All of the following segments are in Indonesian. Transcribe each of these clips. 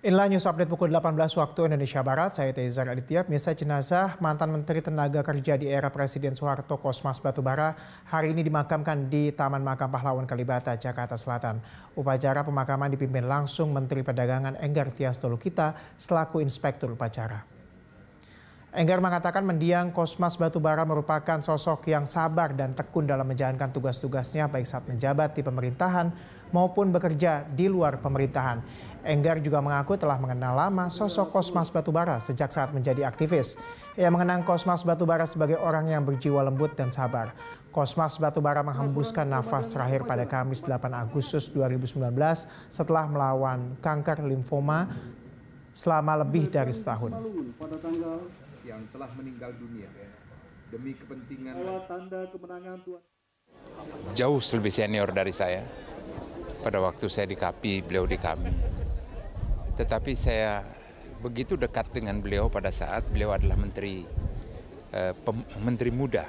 Inilah news update pukul 18 waktu Indonesia Barat. Saya Tezar Aditya, Misa jenazah mantan Menteri Tenaga Kerja di era Presiden Soeharto Kosmas Batubara hari ini dimakamkan di Taman Makam Pahlawan Kalibata, Jakarta Selatan. Upacara pemakaman dipimpin langsung Menteri Perdagangan Enggar Tias Tolukita selaku Inspektur Upacara. Enggar mengatakan mendiang Kosmas Batubara merupakan sosok yang sabar dan tekun dalam menjalankan tugas-tugasnya baik saat menjabat di pemerintahan maupun bekerja di luar pemerintahan. Enggar juga mengaku telah mengenal lama sosok Kosmas Batubara sejak saat menjadi aktivis. Ia mengenang Kosmas Batubara sebagai orang yang berjiwa lembut dan sabar. Kosmas Batubara menghembuskan nafas terakhir pada Kamis 8 Agustus 2019 setelah melawan kanker limfoma selama lebih dari setahun. Pada tanggal yang telah meninggal dunia demi kepentingan tanda kemenangan Tuhan. Jauh lebih senior dari saya. Pada waktu saya di KAPI, beliau di kami. Tetapi saya begitu dekat dengan beliau pada saat beliau adalah menteri eh, menteri muda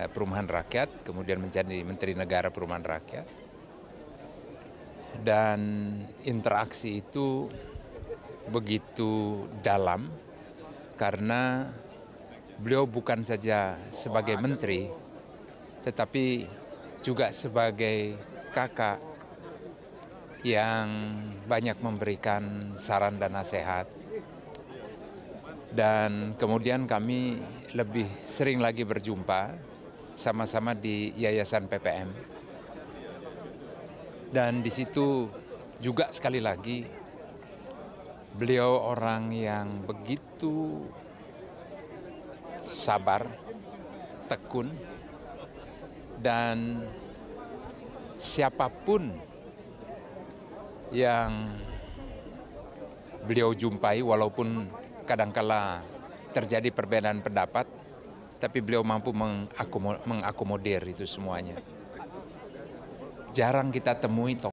eh, perumahan rakyat, kemudian menjadi menteri negara perumahan rakyat. Dan interaksi itu begitu dalam karena beliau bukan saja sebagai menteri tetapi juga sebagai kakak yang banyak memberikan saran dan nasihat. Dan kemudian kami lebih sering lagi berjumpa sama-sama di Yayasan PPM. Dan di situ juga sekali lagi beliau orang yang begitu sabar, tekun, dan siapapun yang beliau jumpai walaupun kadangkala terjadi perbedaan pendapat, tapi beliau mampu mengakomodir itu semuanya. Jarang kita temui tokoh